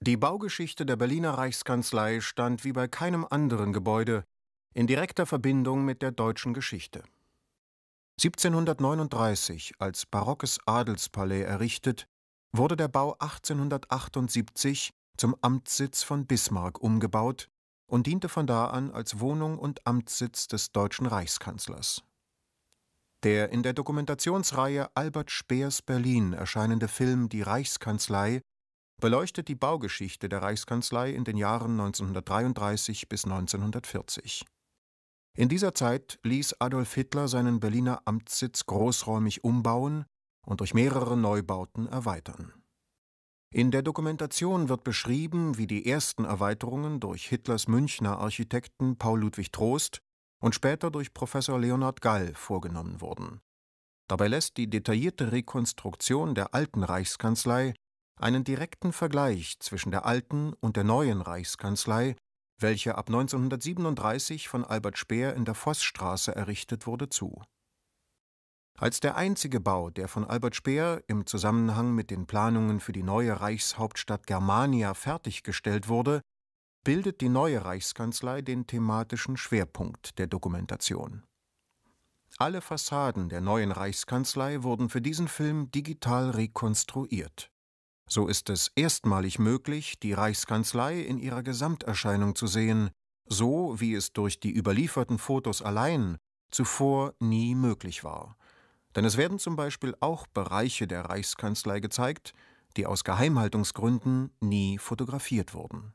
Die Baugeschichte der Berliner Reichskanzlei stand wie bei keinem anderen Gebäude in direkter Verbindung mit der deutschen Geschichte. 1739 als barockes Adelspalais errichtet, wurde der Bau 1878 zum Amtssitz von Bismarck umgebaut und diente von da an als Wohnung und Amtssitz des deutschen Reichskanzlers. Der in der Dokumentationsreihe Albert Speers Berlin erscheinende Film Die Reichskanzlei beleuchtet die Baugeschichte der Reichskanzlei in den Jahren 1933 bis 1940. In dieser Zeit ließ Adolf Hitler seinen Berliner Amtssitz großräumig umbauen und durch mehrere Neubauten erweitern. In der Dokumentation wird beschrieben, wie die ersten Erweiterungen durch Hitlers Münchner Architekten Paul Ludwig Trost und später durch Professor Leonhard Gall vorgenommen wurden. Dabei lässt die detaillierte Rekonstruktion der alten Reichskanzlei einen direkten Vergleich zwischen der alten und der neuen Reichskanzlei, welche ab 1937 von Albert Speer in der Vossstraße errichtet wurde, zu. Als der einzige Bau, der von Albert Speer im Zusammenhang mit den Planungen für die neue Reichshauptstadt Germania fertiggestellt wurde, bildet die neue Reichskanzlei den thematischen Schwerpunkt der Dokumentation. Alle Fassaden der neuen Reichskanzlei wurden für diesen Film digital rekonstruiert. So ist es erstmalig möglich, die Reichskanzlei in ihrer Gesamterscheinung zu sehen, so wie es durch die überlieferten Fotos allein zuvor nie möglich war. Denn es werden zum Beispiel auch Bereiche der Reichskanzlei gezeigt, die aus Geheimhaltungsgründen nie fotografiert wurden.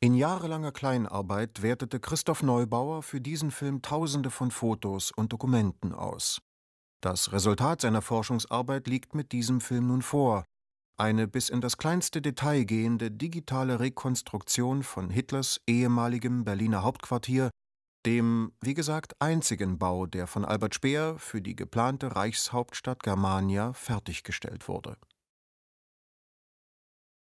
In jahrelanger Kleinarbeit wertete Christoph Neubauer für diesen Film Tausende von Fotos und Dokumenten aus. Das Resultat seiner Forschungsarbeit liegt mit diesem Film nun vor, eine bis in das kleinste Detail gehende digitale Rekonstruktion von Hitlers ehemaligem Berliner Hauptquartier, dem, wie gesagt, einzigen Bau, der von Albert Speer für die geplante Reichshauptstadt Germania fertiggestellt wurde